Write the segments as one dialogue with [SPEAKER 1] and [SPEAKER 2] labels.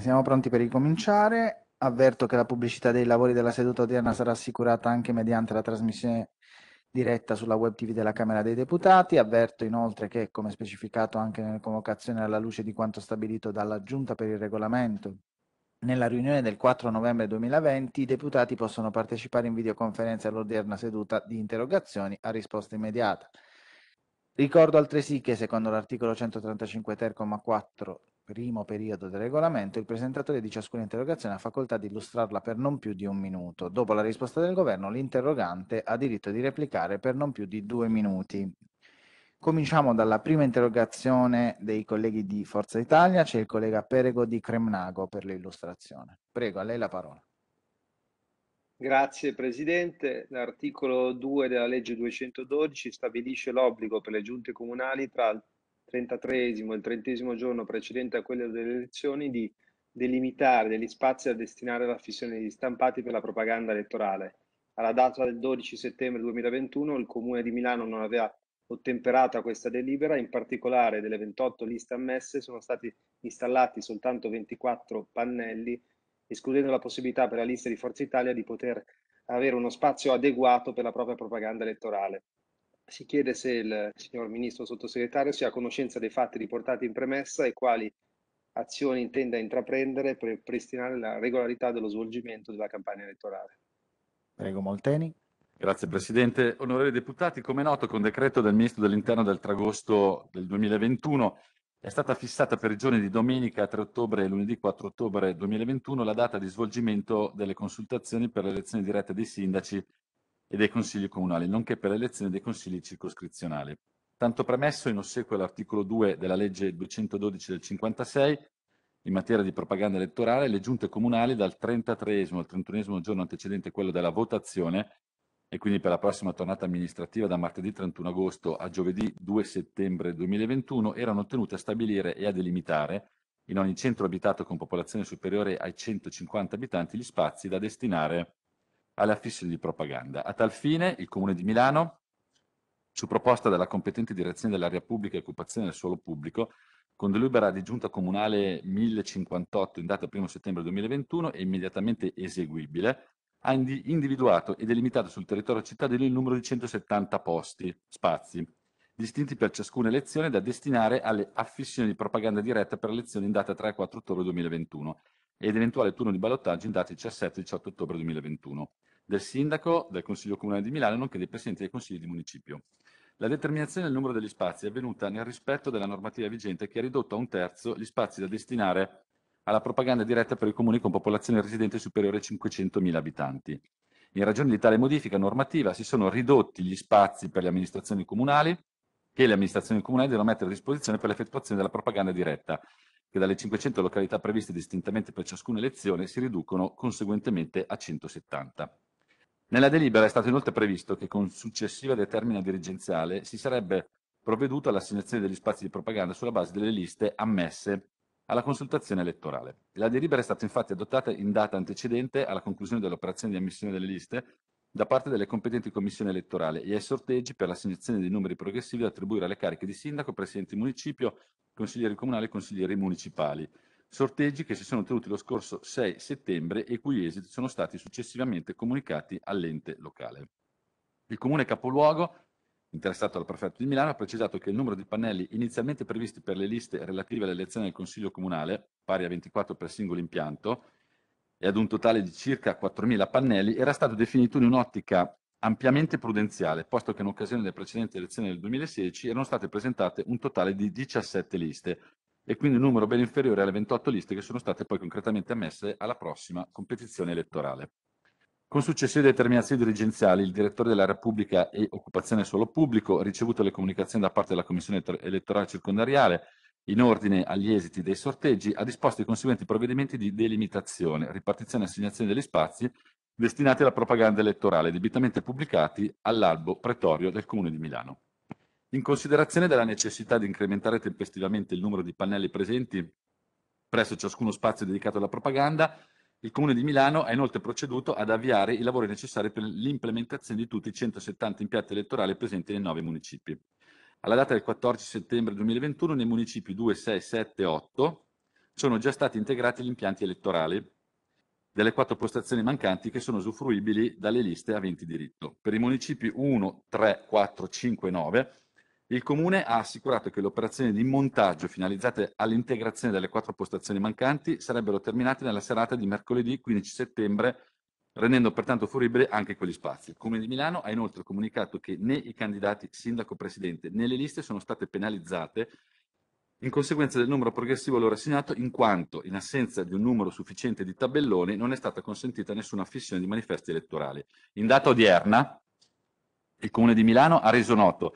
[SPEAKER 1] Siamo pronti per ricominciare. Avverto che la pubblicità dei lavori della seduta odierna sarà assicurata anche mediante la trasmissione diretta sulla web TV della Camera dei Deputati. Avverto inoltre che, come specificato anche nelle convocazioni alla luce di quanto stabilito dalla Giunta per il regolamento, nella riunione del 4 novembre 2020 i deputati possono partecipare in videoconferenza all'odierna seduta di interrogazioni a risposta immediata. Ricordo altresì che, secondo l'articolo 135 ter, 4 primo periodo del regolamento, il presentatore di ciascuna interrogazione ha facoltà di illustrarla per non più di un minuto. Dopo la risposta del governo, l'interrogante ha diritto di replicare per non più di due minuti. Cominciamo dalla prima interrogazione dei colleghi di Forza Italia, c'è il collega Perego di Cremnago per l'illustrazione. Prego, a lei la parola.
[SPEAKER 2] Grazie Presidente. L'articolo 2 della legge 212 stabilisce l'obbligo per le giunte comunali tra il 33esimo e il trentesimo giorno precedente a quello delle elezioni di delimitare degli spazi da destinare alla fissione degli stampati per la propaganda elettorale. Alla data del 12 settembre 2021 il Comune di Milano non aveva ottemperato a questa delibera, in particolare delle 28 liste ammesse sono stati installati soltanto 24 pannelli, escludendo la possibilità per la lista di Forza Italia di poter avere uno spazio adeguato per la propria propaganda elettorale. Si chiede se il signor Ministro Sottosegretario sia a conoscenza dei fatti riportati in premessa e quali azioni intenda intraprendere per pristinare la regolarità dello svolgimento della campagna elettorale.
[SPEAKER 3] Prego Molteni. Grazie Presidente. Onorevoli deputati, come noto con decreto del Ministro dell'Interno del 3 agosto del 2021 è stata fissata per i giorni di domenica 3 ottobre e lunedì 4 ottobre 2021 la data di svolgimento delle consultazioni per le elezioni dirette dei sindaci e dei consigli comunali, nonché per l'elezione dei consigli circoscrizionali. Tanto premesso, in ossequio all'articolo 2 della legge 212 del 56, in materia di propaganda elettorale, le giunte comunali dal 33 al 31 giorno antecedente quello della votazione e quindi per la prossima tornata amministrativa da martedì 31 agosto a giovedì 2 settembre 2021 erano tenute a stabilire e a delimitare in ogni centro abitato con popolazione superiore ai 150 abitanti gli spazi da destinare alle affisse di propaganda. A tal fine il Comune di Milano, su proposta della competente direzione dell'area pubblica e occupazione del suolo pubblico, con delibera di giunta comunale 1058 in data 1 settembre 2021 e immediatamente eseguibile, ha individuato e delimitato sul territorio cittadino il numero di 170 posti, spazi, distinti per ciascuna elezione da destinare alle affissioni di propaganda diretta per elezioni in data 3 4 ottobre 2021 ed eventuale turno di ballottaggio in data 17 18 ottobre 2021 del sindaco, del Consiglio Comunale di Milano, nonché dei presidenti dei consigli di municipio. La determinazione del numero degli spazi è avvenuta nel rispetto della normativa vigente che ha ridotto a un terzo gli spazi da destinare alla propaganda diretta per i comuni con popolazione residente superiore a 500.000 abitanti. In ragione di tale modifica normativa si sono ridotti gli spazi per le amministrazioni comunali che le amministrazioni comunali devono mettere a disposizione per l'effettuazione della propaganda diretta, che dalle 500 località previste distintamente per ciascuna elezione si riducono conseguentemente a 170. Nella delibera è stato inoltre previsto che con successiva determina dirigenziale si sarebbe provveduto all'assegnazione degli spazi di propaganda sulla base delle liste ammesse alla consultazione elettorale. La delibera è stata infatti adottata in data antecedente alla conclusione dell'operazione di ammissione delle liste da parte delle competenti commissioni elettorali e ai sorteggi per l'assegnazione dei numeri progressivi da attribuire alle cariche di sindaco, presidente di municipio, consiglieri comunali e consiglieri municipali sorteggi che si sono tenuti lo scorso 6 settembre e cui esiti sono stati successivamente comunicati all'ente locale. Il comune capoluogo, interessato dal prefetto di Milano, ha precisato che il numero di pannelli inizialmente previsti per le liste relative all'elezione del Consiglio Comunale, pari a 24 per singolo impianto, e ad un totale di circa 4.000 pannelli, era stato definito in un'ottica ampiamente prudenziale, posto che in occasione delle precedenti elezioni del 2016 erano state presentate un totale di 17 liste, e quindi un numero ben inferiore alle 28 liste che sono state poi concretamente ammesse alla prossima competizione elettorale. Con successive determinazioni dirigenziali, il direttore dell'area pubblica e Occupazione Solo Pubblico, ricevuto le comunicazioni da parte della Commissione elettorale circondariale in ordine agli esiti dei sorteggi, ha disposto i conseguenti provvedimenti di delimitazione, ripartizione e assegnazione degli spazi destinati alla propaganda elettorale, debitamente pubblicati all'albo pretorio del Comune di Milano. In considerazione della necessità di incrementare tempestivamente il numero di pannelli presenti presso ciascuno spazio dedicato alla propaganda, il Comune di Milano ha inoltre proceduto ad avviare i lavori necessari per l'implementazione di tutti i 170 impianti elettorali presenti nei nove municipi. Alla data del 14 settembre 2021 nei municipi 2, 6, 7 e 8 sono già stati integrati gli impianti elettorali delle quattro postazioni mancanti che sono usufruibili dalle liste aventi diritto. Per i municipi 1, 3, 4, 5 e 9 il Comune ha assicurato che le operazioni di montaggio finalizzate all'integrazione delle quattro postazioni mancanti sarebbero terminate nella serata di mercoledì 15 settembre, rendendo pertanto furibili anche quegli spazi. Il Comune di Milano ha inoltre comunicato che né i candidati sindaco-presidente né le liste sono state penalizzate in conseguenza del numero progressivo loro assegnato, in quanto, in assenza di un numero sufficiente di tabelloni, non è stata consentita nessuna affissione di manifesti elettorali. In data odierna, il Comune di Milano ha reso noto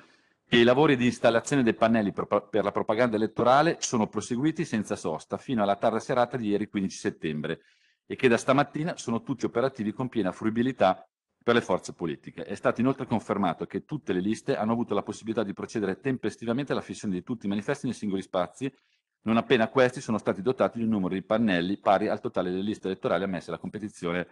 [SPEAKER 3] che i lavori di installazione dei pannelli per la propaganda elettorale sono proseguiti senza sosta fino alla tarda serata di ieri 15 settembre e che da stamattina sono tutti operativi con piena fruibilità per le forze politiche. È stato inoltre confermato che tutte le liste hanno avuto la possibilità di procedere tempestivamente alla fissione di tutti i manifesti nei singoli spazi, non appena questi sono stati dotati di un numero di pannelli pari al totale delle liste elettorali ammesse alla competizione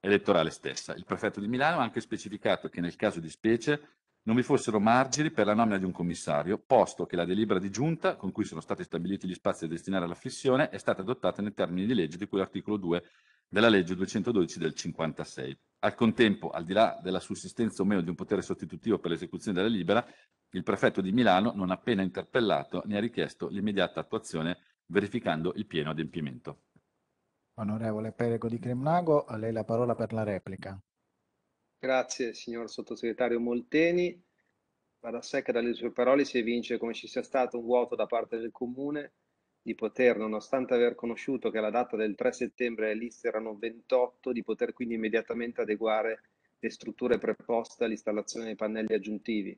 [SPEAKER 3] elettorale stessa. Il prefetto di Milano ha anche specificato che nel caso di specie non vi fossero margini per la nomina di un commissario, posto che la delibera di giunta con cui sono stati stabiliti gli spazi da destinare alla all'afflizione è stata adottata nei termini di legge di cui l'articolo 2 della legge 212 del 56. Al contempo, al di là della sussistenza o meno di un potere sostitutivo per l'esecuzione della libera, il prefetto di Milano, non appena interpellato, ne ha richiesto l'immediata attuazione verificando il pieno adempimento.
[SPEAKER 1] Onorevole Perego di Cremnago, a lei la parola per la replica.
[SPEAKER 2] Grazie signor sottosegretario Molteni. Va da sé che dalle sue parole si evince come ci sia stato un vuoto da parte del Comune di poter, nonostante aver conosciuto che alla data del 3 settembre le liste erano 28, di poter quindi immediatamente adeguare le strutture preposte all'installazione dei pannelli aggiuntivi.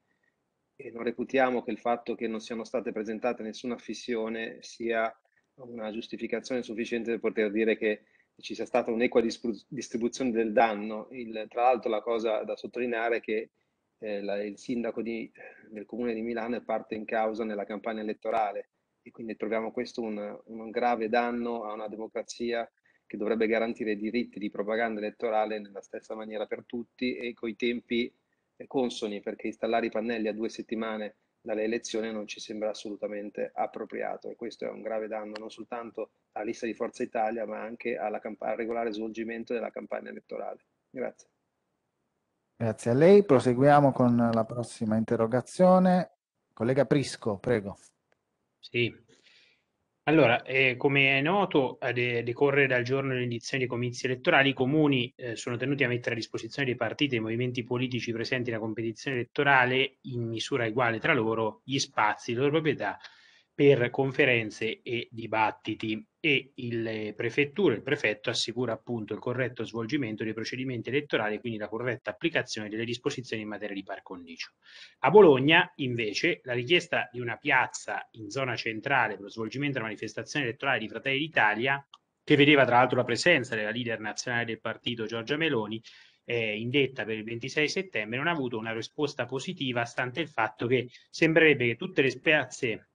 [SPEAKER 2] E non reputiamo che il fatto che non siano state presentate nessuna fissione sia una giustificazione sufficiente per poter dire che ci sia stata un'equa distribuzione del danno. Il, tra l'altro la cosa da sottolineare è che eh, la, il sindaco di, del comune di Milano è parte in causa nella campagna elettorale e quindi troviamo questo un, un grave danno a una democrazia che dovrebbe garantire i diritti di propaganda elettorale nella stessa maniera per tutti e coi tempi consoni, perché installare i pannelli a due settimane dalle elezioni non ci sembra assolutamente appropriato e questo è un grave danno non soltanto alla lista di Forza Italia ma anche camp- al regolare svolgimento della campagna elettorale. Grazie.
[SPEAKER 1] Grazie a lei. Proseguiamo con la prossima interrogazione. Collega Prisco, prego.
[SPEAKER 4] Sì, allora, eh, come è noto, a de- decorre dal giorno dell'indizione dei comizi elettorali, i comuni eh, sono tenuti a mettere a disposizione dei partiti e dei movimenti politici presenti nella competizione elettorale, in misura uguale tra loro, gli spazi, le loro proprietà per conferenze e dibattiti e il prefettura, il prefetto assicura appunto il corretto svolgimento dei procedimenti elettorali e quindi la corretta applicazione delle disposizioni in materia di par condicio. A Bologna invece la richiesta di una piazza in zona centrale per lo svolgimento della manifestazione elettorale di Fratelli d'Italia, che vedeva tra l'altro la presenza della leader nazionale del partito Giorgia Meloni, eh, indetta per il 26 settembre, non ha avuto una risposta positiva, stante il fatto che sembrerebbe che tutte le piazze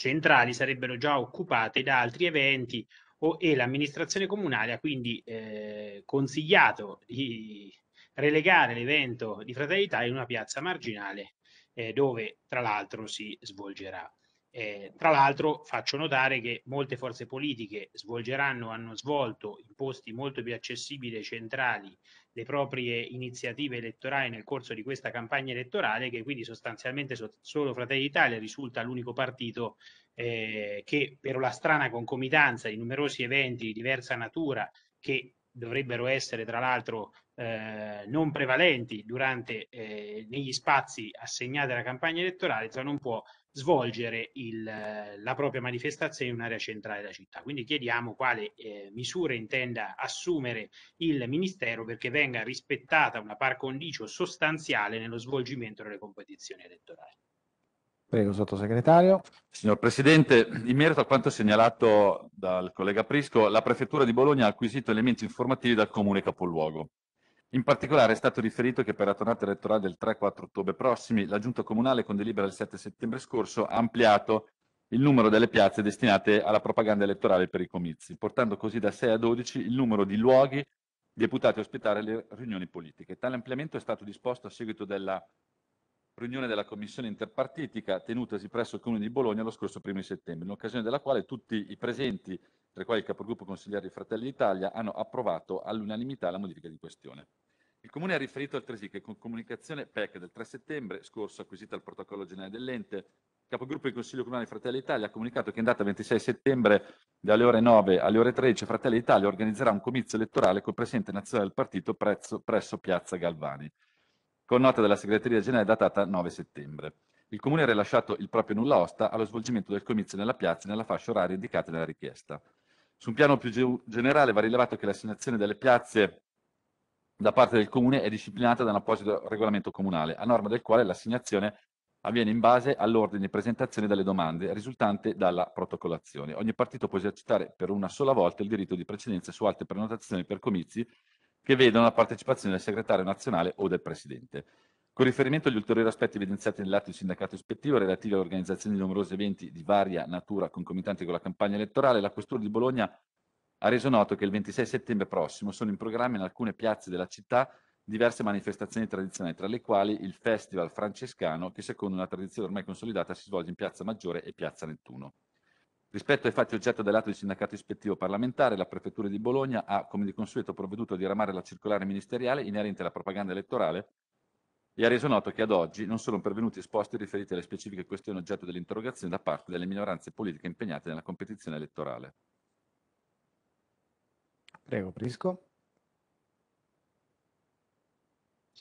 [SPEAKER 4] centrali sarebbero già occupate da altri eventi o, e l'amministrazione comunale ha quindi eh, consigliato di relegare l'evento di Fratelli in una piazza marginale eh, dove tra l'altro si svolgerà. Eh, tra l'altro faccio notare che molte forze politiche svolgeranno, hanno svolto in posti molto più accessibili e centrali le proprie iniziative elettorali nel corso di questa campagna elettorale, che quindi sostanzialmente solo Fratelli d'Italia risulta l'unico partito eh, che per la strana concomitanza di numerosi eventi di diversa natura che dovrebbero essere tra l'altro eh, non prevalenti durante eh, negli spazi assegnati alla campagna elettorale, cioè non può svolgere il, la propria manifestazione in un'area centrale della città. Quindi chiediamo quale eh, misure intenda assumere il Ministero perché venga rispettata una par condicio sostanziale nello svolgimento delle competizioni elettorali.
[SPEAKER 1] Prego, sottosegretario.
[SPEAKER 3] Signor Presidente, in merito a quanto segnalato dal collega Prisco, la Prefettura di Bologna ha acquisito elementi informativi dal Comune Capoluogo. In particolare è stato riferito che per la tornata elettorale del 3-4 ottobre prossimi la Giunta Comunale con delibera del 7 settembre scorso ha ampliato il numero delle piazze destinate alla propaganda elettorale per i comizi, portando così da 6 a 12 il numero di luoghi deputati a ospitare le riunioni politiche. Tale ampliamento è stato disposto a seguito della riunione della commissione interpartitica tenutasi presso il Comune di Bologna lo scorso 1 settembre, in occasione della quale tutti i presenti, tra i quali il capogruppo consigliere di Fratelli d'Italia, hanno approvato all'unanimità la modifica di questione. Il Comune ha riferito altresì che con comunicazione PEC del 3 settembre scorso, acquisita al protocollo generale dell'ente, il capogruppo di Consiglio Comunale Fratelli Italia ha comunicato che in data 26 settembre dalle ore 9 alle ore 13 Fratelli Italia organizzerà un comizio elettorale col Presidente nazionale del partito prezzo, presso Piazza Galvani, con nota della Segreteria Generale datata 9 settembre. Il Comune ha rilasciato il proprio nulla osta allo svolgimento del comizio nella piazza nella fascia oraria indicata nella richiesta. Su un piano più generale va rilevato che l'assegnazione delle piazze da parte del comune è disciplinata da un apposito regolamento comunale, a norma del quale l'assegnazione avviene in base all'ordine di presentazione delle domande risultante dalla protocolazione. Ogni partito può esercitare per una sola volta il diritto di precedenza su altre prenotazioni per comizi che vedono la partecipazione del segretario nazionale o del presidente. Con riferimento agli ulteriori aspetti evidenziati nell'atto di sindacato ispettivo relativi all'organizzazione di numerosi eventi di varia natura concomitanti con la campagna elettorale, la Questura di Bologna ha reso noto che il 26 settembre prossimo sono in programma in alcune piazze della città diverse manifestazioni tradizionali, tra le quali il Festival Francescano, che secondo una tradizione ormai consolidata si svolge in Piazza Maggiore e Piazza Nettuno. Rispetto ai fatti oggetto dell'atto di sindacato ispettivo parlamentare, la Prefettura di Bologna ha, come di consueto, provveduto a diramare la circolare ministeriale inerente alla propaganda elettorale e ha reso noto che ad oggi non sono pervenuti esposti riferiti alle specifiche questioni oggetto dell'interrogazione da parte delle minoranze politiche impegnate nella competizione elettorale.
[SPEAKER 1] Prego, Prisco.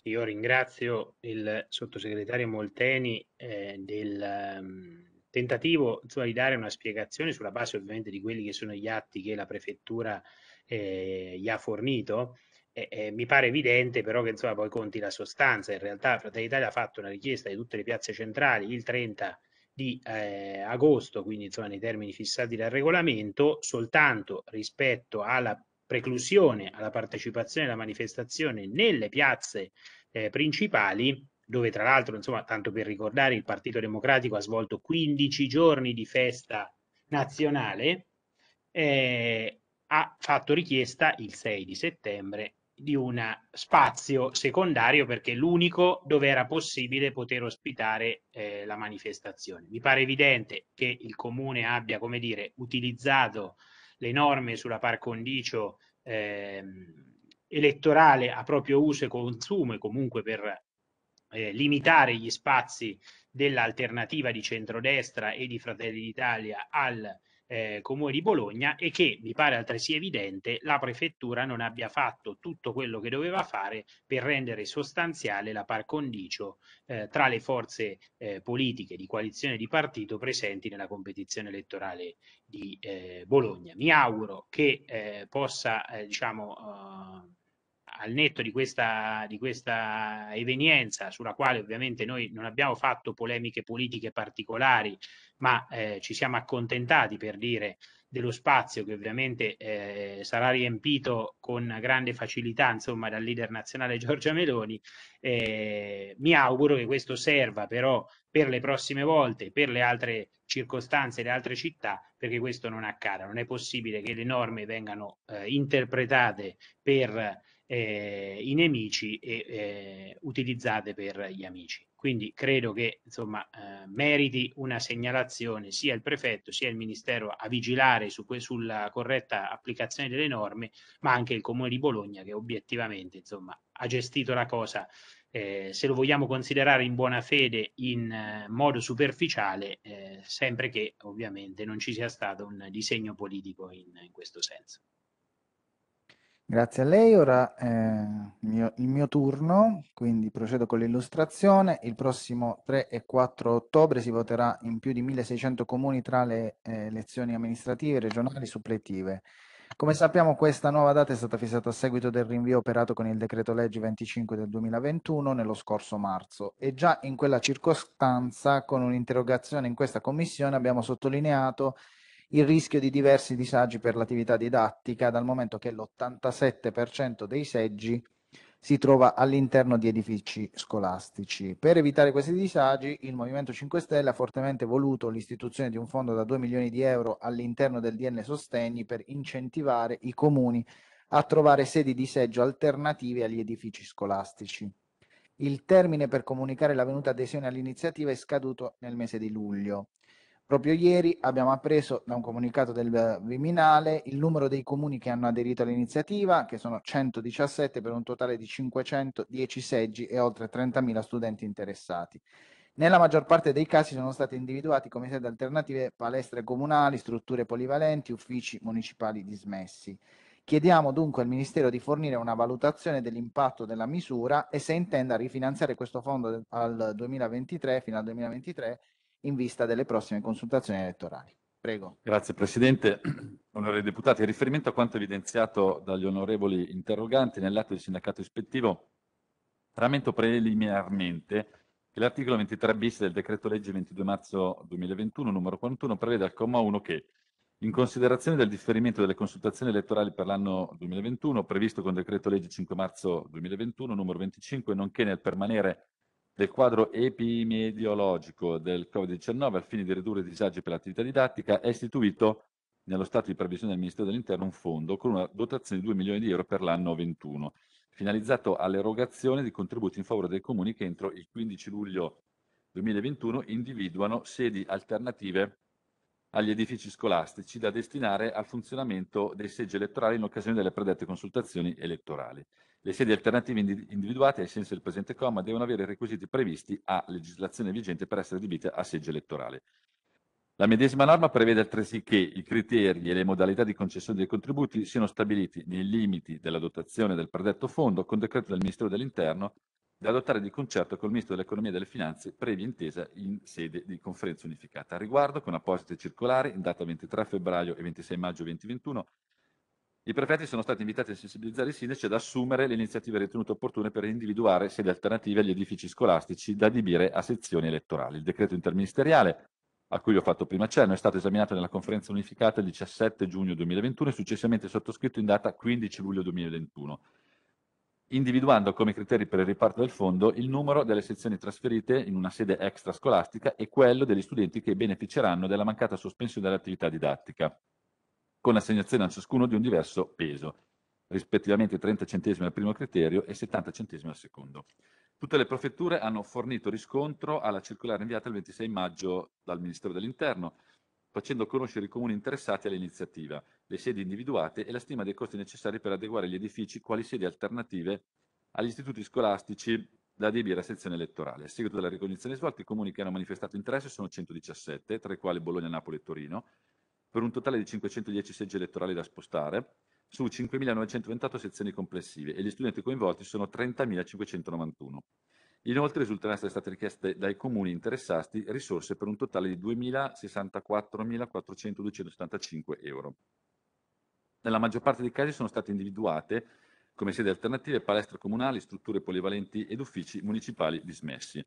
[SPEAKER 3] io ringrazio il
[SPEAKER 4] sottosegretario Molteni eh, del um, tentativo cioè, di dare una spiegazione sulla base ovviamente di quelli che sono gli atti che la prefettura eh, gli ha fornito. Eh, eh, mi pare evidente però che insomma poi conti la sostanza. In realtà Fratelli Italia ha fatto una richiesta di tutte le piazze centrali il 30 di eh, agosto, quindi insomma nei termini fissati dal regolamento, soltanto rispetto alla preclusione alla partecipazione alla manifestazione nelle piazze eh, principali, dove tra l'altro, insomma, tanto per ricordare, il Partito Democratico ha svolto 15 giorni di festa nazionale, eh, ha fatto richiesta il 6 di settembre di un spazio secondario perché l'unico dove era possibile poter ospitare eh, la manifestazione. Mi pare evidente che il comune abbia, come dire, utilizzato le norme sulla par condicio eh, elettorale a proprio uso e consumo e comunque per eh, limitare gli spazi dell'alternativa di centrodestra e di Fratelli d'Italia al eh, di Bologna e che mi pare altresì evidente la prefettura non abbia fatto tutto quello che doveva fare per rendere sostanziale la par condicio eh, tra le forze eh, politiche di coalizione di partito presenti nella competizione elettorale di eh, Bologna. Mi auguro che eh, possa eh, diciamo eh, al netto di questa, di questa evenienza, sulla quale ovviamente noi non abbiamo fatto polemiche politiche particolari, ma eh, ci siamo accontentati per dire dello spazio che ovviamente eh, sarà riempito con grande facilità insomma dal leader nazionale Giorgia Meloni eh, mi auguro che questo serva però per le prossime volte per le altre circostanze le altre città perché questo non accada non è possibile che le norme vengano eh, interpretate per eh, i nemici e eh, utilizzate per gli amici. Quindi credo che insomma, eh, meriti una segnalazione sia il prefetto sia il ministero a vigilare su que- sulla corretta applicazione delle norme, ma anche il comune di Bologna che obiettivamente insomma, ha gestito la cosa. Eh, se lo vogliamo considerare in buona fede in eh, modo superficiale, eh, sempre che ovviamente non ci sia stato un disegno politico in, in questo senso.
[SPEAKER 1] Grazie a lei, ora eh, mio, il mio turno, quindi procedo con l'illustrazione. Il prossimo 3 e 4 ottobre si voterà in più di 1600 comuni tra le eh, elezioni amministrative, regionali e suppletive. Come sappiamo questa nuova data è stata fissata a seguito del rinvio operato con il decreto legge 25 del 2021 nello scorso marzo e già in quella circostanza con un'interrogazione in questa commissione abbiamo sottolineato il rischio di diversi disagi per l'attività didattica, dal momento che l'87% dei seggi si trova all'interno di edifici scolastici. Per evitare questi disagi, il Movimento 5 Stelle ha fortemente voluto l'istituzione di un fondo da 2 milioni di euro all'interno del DN Sostegni per incentivare i comuni a trovare sedi di seggio alternative agli edifici scolastici. Il termine per comunicare la venuta adesione all'iniziativa è scaduto nel mese di luglio. Proprio ieri abbiamo appreso da un comunicato del Viminale il numero dei comuni che hanno aderito all'iniziativa, che sono 117 per un totale di 510 seggi e oltre 30.000 studenti interessati. Nella maggior parte dei casi sono stati individuati come sede alternative palestre comunali, strutture polivalenti, uffici municipali dismessi. Chiediamo dunque al Ministero di fornire una valutazione dell'impatto della misura e se intenda rifinanziare questo fondo al 2023, fino al 2023 in vista delle prossime consultazioni elettorali. Prego.
[SPEAKER 3] Grazie Presidente. Onorevoli deputati, in riferimento a quanto evidenziato dagli onorevoli interroganti nell'atto di sindacato ispettivo, rammento preliminarmente che l'articolo 23 bis del decreto legge 22 marzo 2021 numero 41 prevede al comma 1 che in considerazione del differimento delle consultazioni elettorali per l'anno 2021 previsto con decreto legge 5 marzo 2021 numero 25 nonché nel permanere del quadro epimediologico del Covid-19 al fine di ridurre i disagi per l'attività didattica, è istituito nello stato di previsione del Ministero dell'Interno un fondo con una dotazione di 2 milioni di euro per l'anno 21, finalizzato all'erogazione di contributi in favore dei comuni che entro il 15 luglio 2021 individuano sedi alternative agli edifici scolastici da destinare al funzionamento dei seggi elettorali in occasione delle predette consultazioni elettorali. Le sedi alternative individuate ai sensi del presente comma devono avere i requisiti previsti a legislazione vigente per essere adibite a seggio elettorale. La medesima norma prevede altresì che i criteri e le modalità di concessione dei contributi siano stabiliti nei limiti della dotazione del predetto fondo con decreto del Ministero dell'Interno da adottare di concerto col Ministro dell'Economia e delle Finanze previa intesa in sede di conferenza unificata. A riguardo, con apposite circolari in data 23 febbraio e 26 maggio 2021, i prefetti sono stati invitati a sensibilizzare i sindaci ad assumere le iniziative ritenute opportune per individuare sedi alternative agli edifici scolastici da adibire a sezioni elettorali. Il decreto interministeriale, a cui ho fatto prima cenno, è stato esaminato nella conferenza unificata il 17 giugno 2021 e successivamente sottoscritto in data 15 luglio 2021, individuando come criteri per il riparto del fondo il numero delle sezioni trasferite in una sede extrascolastica e quello degli studenti che beneficeranno della mancata sospensione dell'attività didattica con l'assegnazione a ciascuno di un diverso peso, rispettivamente 30 centesimi al primo criterio e 70 centesimi al secondo. Tutte le prefetture hanno fornito riscontro alla circolare inviata il 26 maggio dal Ministero dell'Interno, facendo conoscere i comuni interessati all'iniziativa, le sedi individuate e la stima dei costi necessari per adeguare gli edifici quali sedi alternative agli istituti scolastici da adibire a sezione elettorale. A seguito della ricognizione svolta, i comuni che hanno manifestato interesse sono 117, tra i quali Bologna, Napoli e Torino, per un totale di 510 seggi elettorali da spostare su 5.928 sezioni complessive e gli studenti coinvolti sono 30.591. Inoltre risultano essere state richieste dai comuni interessati risorse per un totale di 2.064.475 euro. Nella maggior parte dei casi sono state individuate come sede alternative palestre comunali, strutture polivalenti ed uffici municipali dismessi.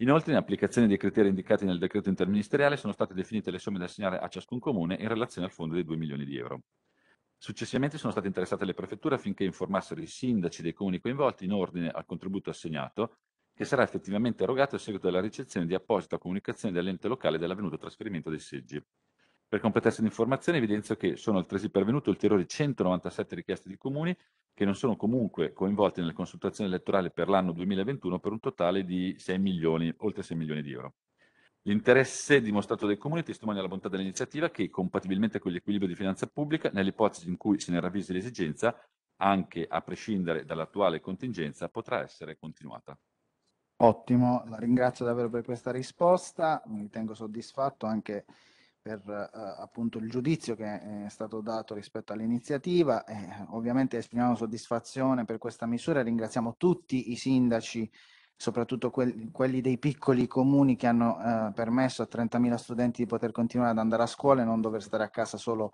[SPEAKER 3] Inoltre, in applicazione dei criteri indicati nel decreto interministeriale, sono state definite le somme da assegnare a ciascun comune in relazione al fondo dei 2 milioni di euro. Successivamente sono state interessate le prefetture affinché informassero i sindaci dei comuni coinvolti in ordine al contributo assegnato, che sarà effettivamente erogato a seguito della ricezione di apposita comunicazione dell'ente locale dell'avvenuto trasferimento dei seggi. Per completezza di informazione evidenzio che sono altresì pervenute ulteriori 197 richieste di comuni che non sono comunque coinvolti nelle consultazioni elettorali per l'anno 2021 per un totale di 6 milioni, oltre 6 milioni di euro. L'interesse dimostrato dai comuni testimonia la bontà dell'iniziativa che, compatibilmente con l'equilibrio di finanza pubblica, nell'ipotesi in cui se ne ravvisi l'esigenza, anche a prescindere dall'attuale contingenza, potrà essere continuata.
[SPEAKER 1] Ottimo, la ringrazio davvero per questa risposta, mi ritengo soddisfatto anche per eh, appunto il giudizio che è stato dato rispetto all'iniziativa. Eh, ovviamente esprimiamo soddisfazione per questa misura, ringraziamo tutti i sindaci, soprattutto quelli, quelli dei piccoli comuni che hanno eh, permesso a 30.000 studenti di poter continuare ad andare a scuola e non dover stare a casa solo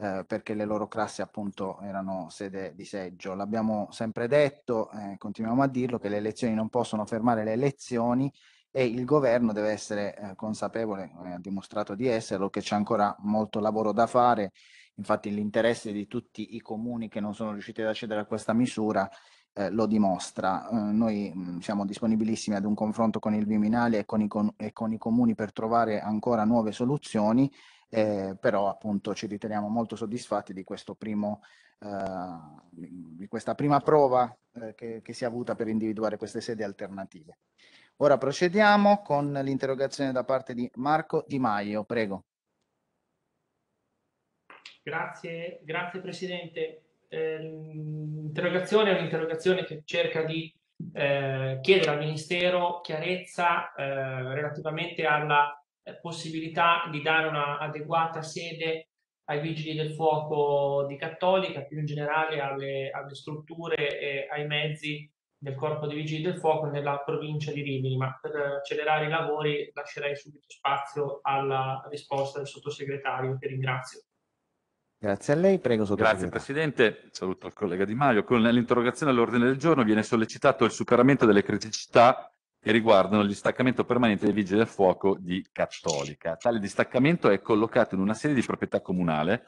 [SPEAKER 1] eh, perché le loro classi appunto erano sede di seggio. L'abbiamo sempre detto, eh, continuiamo a dirlo, che le elezioni non possono fermare le elezioni e il governo deve essere eh, consapevole, ha dimostrato di esserlo, che c'è ancora molto lavoro da fare. Infatti l'interesse di tutti i comuni che non sono riusciti ad accedere a questa misura eh, lo dimostra. Eh, noi mh, mm, siamo disponibilissimi ad un confronto con il Viminale e con i, con, e con i comuni per trovare ancora nuove soluzioni, eh, però appunto ci riteniamo molto soddisfatti di questo primo eh, di questa prima prova eh, che, che si è avuta per individuare queste sedi alternative. Ora procediamo con l'interrogazione da parte di Marco Di Maio, prego.
[SPEAKER 5] Grazie, grazie Presidente. Eh, l'interrogazione è un'interrogazione che cerca di eh, chiedere al Ministero chiarezza eh, relativamente alla eh, possibilità di dare una adeguata sede ai vigili del fuoco di Cattolica, più in generale alle, alle strutture e ai mezzi del corpo dei vigili del fuoco nella provincia di Rimini, ma per accelerare i lavori lascerei subito spazio alla risposta del sottosegretario, che
[SPEAKER 1] ringrazio.
[SPEAKER 3] Grazie a lei, prego sottosegretario. Grazie Presidente, saluto il collega Di Maio. Con l'interrogazione all'ordine del giorno viene sollecitato il superamento delle criticità che riguardano il distaccamento permanente dei vigili del fuoco di Cattolica. Tale distaccamento è collocato in una sede di proprietà comunale,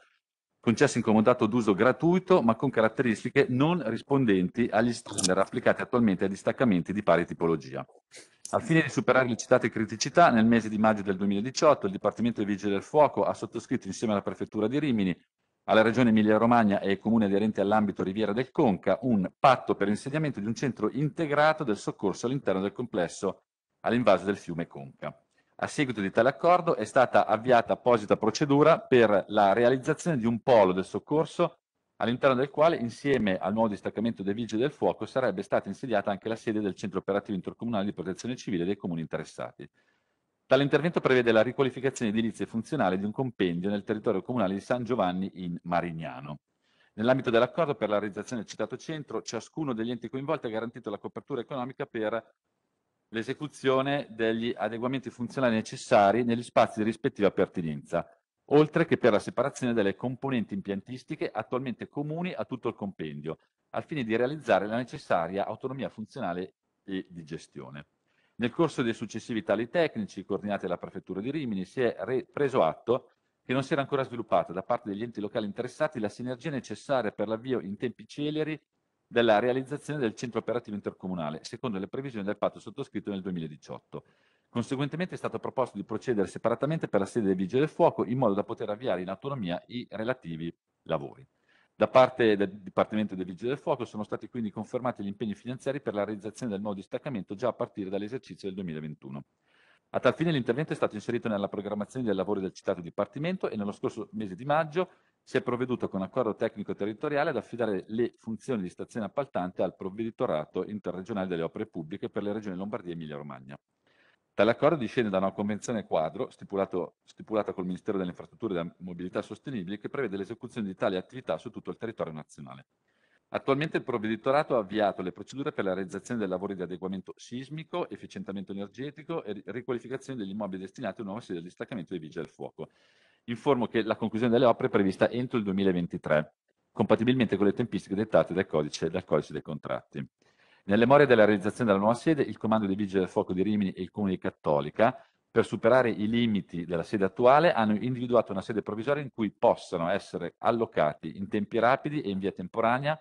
[SPEAKER 3] concesso in comodato d'uso gratuito, ma con caratteristiche non rispondenti agli standard applicati attualmente ai distaccamenti di pari tipologia. Al fine di superare le citate criticità, nel mese di maggio del 2018 il Dipartimento dei Vigili del Fuoco ha sottoscritto insieme alla Prefettura di Rimini alla Regione Emilia-Romagna e ai comuni aderenti all'ambito Riviera del Conca un patto per l'insediamento di un centro integrato del soccorso all'interno del complesso all'invaso del fiume Conca. A seguito di tale accordo è stata avviata apposita procedura per la realizzazione di un polo del soccorso all'interno del quale insieme al nuovo distaccamento dei Vigili del Fuoco sarebbe stata insediata anche la sede del Centro Operativo Intercomunale di Protezione Civile dei comuni interessati. Tale intervento prevede la riqualificazione edilizia e funzionale di un compendio nel territorio comunale di San Giovanni in Marignano. Nell'ambito dell'accordo per la realizzazione del citato centro, ciascuno degli enti coinvolti ha garantito la copertura economica per l'esecuzione degli adeguamenti funzionali necessari negli spazi di rispettiva pertinenza, oltre che per la separazione delle componenti impiantistiche attualmente comuni a tutto il compendio, al fine di realizzare la necessaria autonomia funzionale e di gestione. Nel corso dei successivi tali tecnici, coordinati dalla Prefettura di Rimini, si è preso atto che non si era ancora sviluppata da parte degli enti locali interessati la sinergia necessaria per l'avvio in tempi celeri della realizzazione del centro operativo intercomunale, secondo le previsioni del patto sottoscritto nel 2018. Conseguentemente è stato proposto di procedere separatamente per la sede dei Vigili del Fuoco in modo da poter avviare in autonomia i relativi lavori. Da parte del Dipartimento dei Vigili del Fuoco sono stati quindi confermati gli impegni finanziari per la realizzazione del nuovo distaccamento già a partire dall'esercizio del 2021. A tal fine l'intervento è stato inserito nella programmazione dei lavori del citato Dipartimento e nello scorso mese di maggio si è provveduto con accordo tecnico territoriale ad affidare le funzioni di stazione appaltante al provveditorato interregionale delle opere pubbliche per le regioni Lombardia e Emilia Romagna. Tale discende da una convenzione quadro stipulata col Ministero delle Infrastrutture e della Mobilità Sostenibili che prevede l'esecuzione di tali attività su tutto il territorio nazionale. Attualmente il provveditorato ha avviato le procedure per la realizzazione dei lavori di adeguamento sismico, efficientamento energetico e riqualificazione degli immobili destinati a una nuova sede di distaccamento dei vigili del fuoco. Informo che la conclusione delle opere è prevista entro il 2023, compatibilmente con le tempistiche dettate dal codice, dal codice dei contratti. Nelle more della realizzazione della nuova sede, il Comando dei Vigili del Fuoco di Rimini e il Comune di Cattolica, per superare i limiti della sede attuale, hanno individuato una sede provvisoria in cui possano essere allocati in tempi rapidi e in via temporanea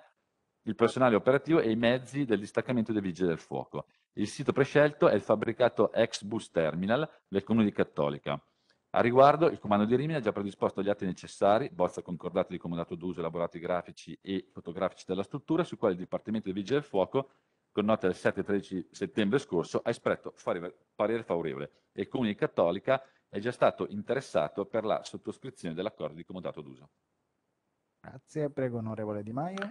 [SPEAKER 3] il personale operativo e i mezzi del distaccamento dei Vigili del Fuoco. Il sito prescelto è il fabbricato ex bus terminal del Comune di Cattolica. A riguardo, il Comando di Rimini ha già predisposto gli atti necessari, bozza concordata di comodato d'uso, elaborati grafici e fotografici della struttura, su quale il Dipartimento dei Vigili del Fuoco con nota del 7-13 settembre scorso, ha espresso parere favorevole e il Comune Cattolica è già stato interessato per la sottoscrizione dell'accordo di comodato d'uso. Grazie,
[SPEAKER 1] prego onorevole Di Maio.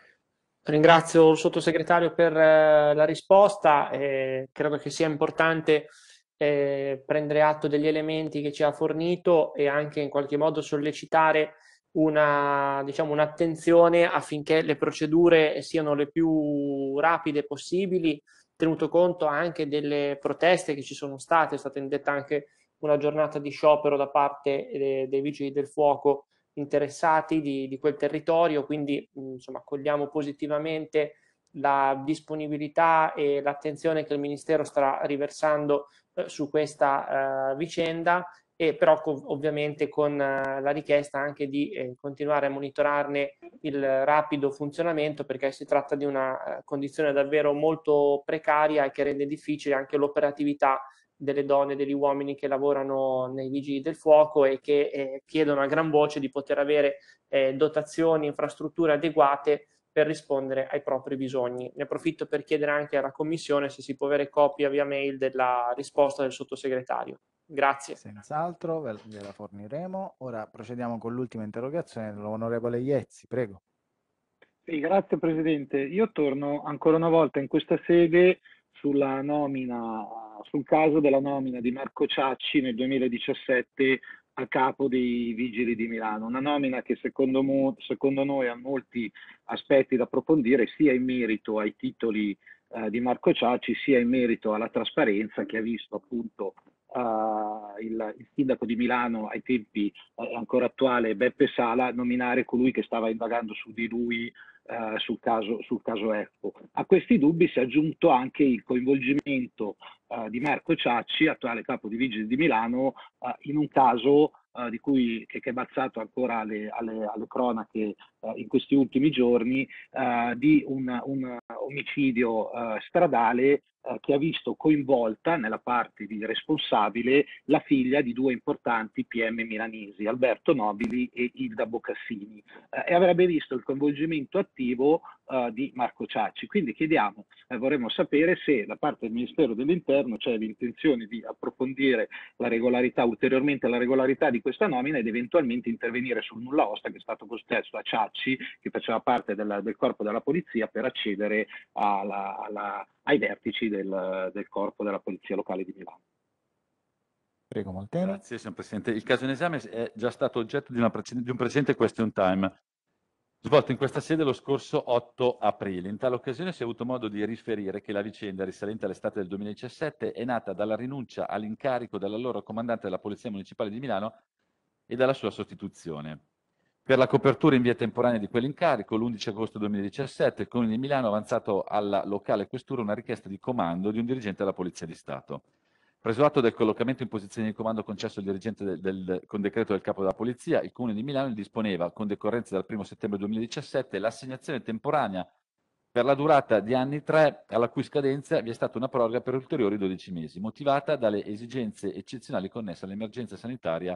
[SPEAKER 1] Ringrazio il
[SPEAKER 5] sottosegretario per eh, la risposta, eh, credo che sia importante eh, prendere atto degli elementi che ci ha fornito e anche in qualche modo sollecitare una, diciamo, un'attenzione affinché le procedure siano le più rapide possibili, tenuto conto anche delle proteste che ci sono state, è stata indetta anche una giornata di sciopero da parte eh, dei vigili del fuoco interessati di, di quel territorio, quindi insomma accogliamo positivamente la disponibilità e l'attenzione che il Ministero sta riversando eh, su questa eh, vicenda e però ovviamente con eh, la richiesta anche di eh, continuare a monitorarne il rapido funzionamento perché si tratta di una eh, condizione davvero molto precaria e che rende difficile anche l'operatività delle donne e degli uomini che lavorano nei vigili del fuoco e che chiedono a gran voce di poter avere dotazioni, infrastrutture adeguate per rispondere ai propri bisogni. Ne approfitto per chiedere anche alla Commissione se si può avere copia via mail della risposta del sottosegretario. Grazie.
[SPEAKER 1] Senz'altro, ve la forniremo. Ora procediamo con l'ultima interrogazione dell'onorevole Iezzi, prego.
[SPEAKER 6] Sì, grazie Presidente. Io torno ancora una volta in questa sede sulla nomina, sul caso della nomina di Marco Ciacci nel 2017 a capo dei Vigili di Milano, una nomina che secondo, mo, secondo noi ha molti aspetti da approfondire sia in merito ai titoli eh, di Marco Ciacci sia in merito alla trasparenza che ha visto appunto uh, il, il, sindaco di Milano ai tempi uh, ancora attuale Beppe Sala nominare colui che stava indagando su di lui uh, sul, caso, sul caso Ecco. A questi dubbi si è aggiunto anche il coinvolgimento eh, di Marco Ciacci, attuale capo di Vigili di Milano, in un caso di cui, che, che, è balzato ancora alle, alle, alle cronache uh, in questi ultimi giorni, uh, di un, un omicidio uh, stradale eh, che ha visto coinvolta nella parte di responsabile la figlia di due importanti PM milanesi, Alberto Nobili e Ilda Boccassini, eh, e avrebbe visto il coinvolgimento attivo eh, di Marco Ciacci. Quindi chiediamo, vorremmo sapere se da parte del Ministero dell'Interno c'è l'intenzione di approfondire la regolarità, ulteriormente la regolarità di questa nomina ed eventualmente intervenire sul nulla osta che è stato concesso a Ciacci, che faceva parte del, del corpo della polizia, per accedere alla, alla ai vertici del, del corpo della Polizia Locale di Milano.
[SPEAKER 3] Prego, Moltena. Grazie, signor Presidente. Il caso in esame è già stato oggetto di, di, un precedente question time svolto in questa sede lo scorso 8 aprile. In tale occasione si è avuto modo di riferire che la vicenda risalente all'estate del 2017 è nata dalla rinuncia all'incarico dell'allora comandante della Polizia Municipale di Milano e dalla sua sostituzione. Per la copertura in via temporanea di quell'incarico, l'11 agosto 2017, il Comune di Milano ha avanzato alla locale questura una richiesta di comando di un dirigente della Polizia di Stato. Preso atto del collocamento in posizione di comando concesso al dirigente del, del, con decreto del capo della Polizia, il Comune di Milano disponeva, con decorrenza dal 1 settembre 2017, l'assegnazione temporanea per la durata di anni 3, alla cui scadenza vi è stata una proroga per ulteriori 12 mesi, motivata dalle esigenze eccezionali connesse all'emergenza sanitaria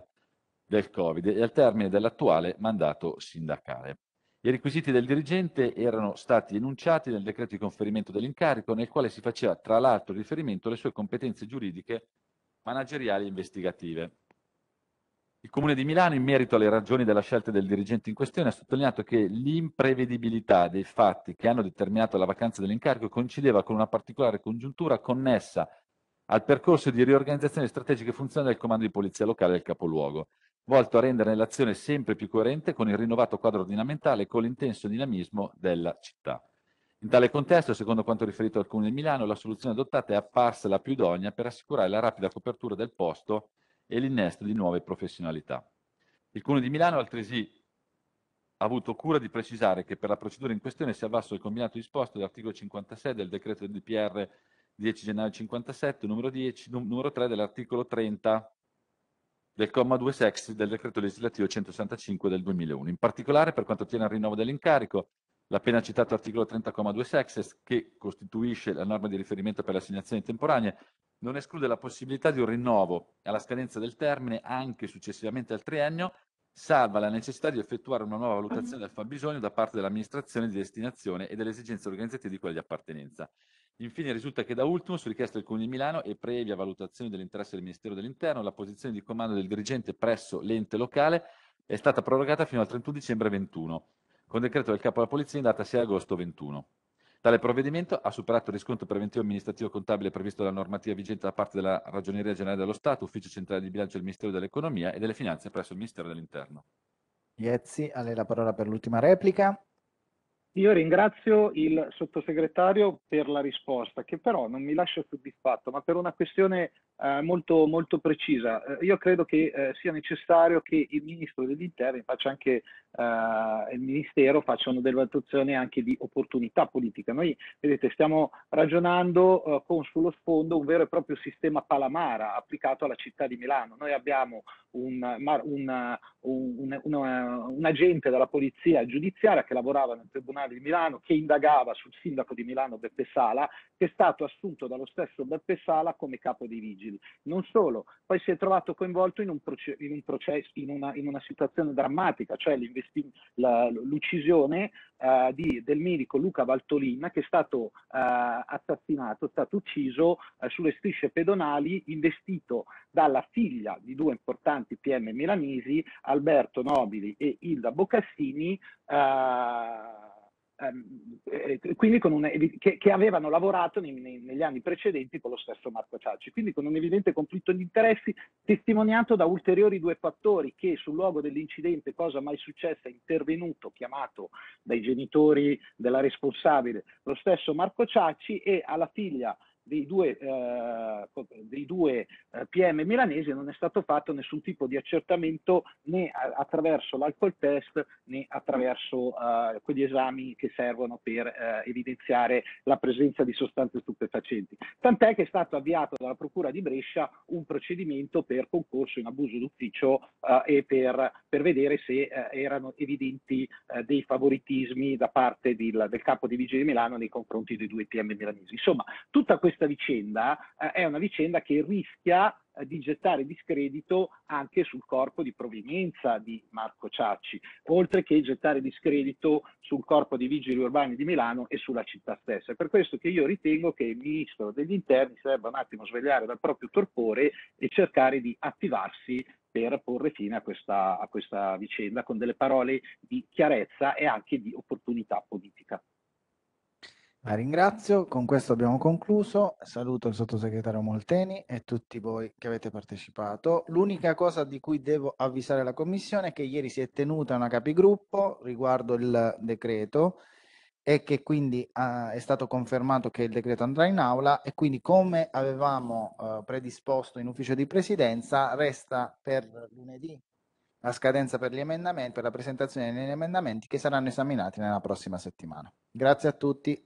[SPEAKER 3] del Covid e al termine dell'attuale mandato sindacale. I requisiti del dirigente erano stati enunciati nel decreto di conferimento dell'incarico, nel quale si faceva tra l'altro riferimento alle sue competenze giuridiche, manageriali e investigative. Il Comune di Milano, in merito alle ragioni della scelta del dirigente in questione, ha sottolineato che l'imprevedibilità dei fatti che hanno determinato la vacanza dell'incarico coincideva con una particolare congiuntura connessa al percorso di riorganizzazione strategica e funzionale del comando di polizia locale del capoluogo, volto a rendere l'azione sempre più coerente con il rinnovato quadro ordinamentale e con l'intenso dinamismo della città. In tale contesto, secondo quanto riferito al Comune di Milano, la soluzione adottata è apparsa la più idonea per assicurare la rapida copertura del posto e l'innesto di nuove professionalità. Il Comune di Milano altresì ha avuto cura di precisare che per la procedura in questione si è avvasso il combinato disposto dell'articolo 56 del decreto del DPR 10 gennaio 57, numero, 10, numero 3 dell'articolo 30 del comma 2 sexy del decreto legislativo 165 del 2001. In particolare, per quanto attiene al rinnovo dell'incarico, l'appena citato articolo 30,2 sexes, che costituisce la norma di riferimento per le assegnazioni temporanee, non esclude la possibilità di un rinnovo alla scadenza del termine anche successivamente al triennio, salva la necessità di effettuare una nuova valutazione del fabbisogno da parte dell'amministrazione di destinazione e delle esigenze organizzative di quella di appartenenza. Infine risulta che da ultimo, su richiesta del Comune di Milano e previa valutazione dell'interesse del Ministero dell'Interno, la posizione di comando del dirigente presso l'ente locale è stata prorogata fino al 31 dicembre 21, con decreto del Capo della Polizia in data 6 agosto 21. Tale provvedimento ha superato il riscontro preventivo amministrativo contabile previsto dalla normativa vigente da parte della Ragioneria Generale dello Stato, Ufficio Centrale di Bilancio del Ministero dell'Economia e delle Finanze presso il Ministero dell'Interno.
[SPEAKER 1] Iezzi, a lei la parola per l'ultima replica. Io ringrazio il
[SPEAKER 6] sottosegretario per la risposta, che però non mi lascia soddisfatto, ma per una questione eh, molto, molto, precisa. Eh, io credo che eh, sia necessario che il Ministro dell'Interno faccia anche eh, il Ministero facciano delle valutazioni anche di opportunità politica. Noi vedete, stiamo ragionando eh, con sullo sfondo un vero e proprio sistema Palamara applicato alla città di Milano. Noi abbiamo un, un, un, un agente della polizia giudiziaria che lavorava nel Tribunale di Milano, che indagava sul sindaco di Milano Beppe Sala, che è stato assunto dallo stesso Beppe Sala come capo dei vigili rigidi. Non solo, poi si è trovato coinvolto in un, proce- in un processo, in una, in una, situazione drammatica, cioè la, l'uccisione uh, di, del medico Luca Valtolin che è stato uh, assassinato, è stato ucciso uh, sulle strisce pedonali, investito dalla figlia di due importanti PM milanesi, Alberto Nobili e Ilda Boccassini. Uh, Ehm, quindi con una, che, che, avevano lavorato nei, nei, negli anni precedenti con lo stesso Marco Ciacci, quindi con un evidente conflitto di interessi testimoniato da ulteriori due fattori che sul luogo dell'incidente, cosa mai successa, è intervenuto, chiamato dai genitori della responsabile, lo stesso Marco Ciacci e alla figlia dei due, eh, dei due eh, PM milanesi non è stato fatto nessun tipo di accertamento né attraverso l'alcol test né attraverso eh, quegli esami che servono per eh, evidenziare la presenza di sostanze stupefacenti. Tant'è che è stato avviato dalla Procura di Brescia un procedimento per concorso in abuso d'ufficio eh, e per, per, vedere se erano evidenti dei favoritismi da parte di, del capo di Vigili di Milano nei confronti dei due PM milanesi. Insomma, tutta questa questa vicenda eh, è una vicenda che rischia eh, di gettare discredito anche sul corpo di provenienza di Marco Ciacci, oltre che gettare discredito sul corpo dei vigili urbani di Milano e sulla città stessa. È per questo che io ritengo che il ministro degli interni si debba un attimo svegliare dal proprio torpore e cercare di attivarsi per porre fine a questa, a questa vicenda con delle parole di chiarezza e anche di opportunità politica.
[SPEAKER 1] La ringrazio, con questo abbiamo concluso. Saluto il sottosegretario Molteni e tutti voi che avete partecipato. L'unica cosa di cui devo avvisare la Commissione è che ieri si è tenuta una capigruppo riguardo il decreto e che quindi uh, è stato confermato che il decreto andrà in aula e quindi come avevamo uh, predisposto in ufficio di presidenza resta per lunedì la scadenza per gli emendamenti, per la presentazione degli emendamenti che saranno esaminati nella prossima settimana. Grazie a tutti.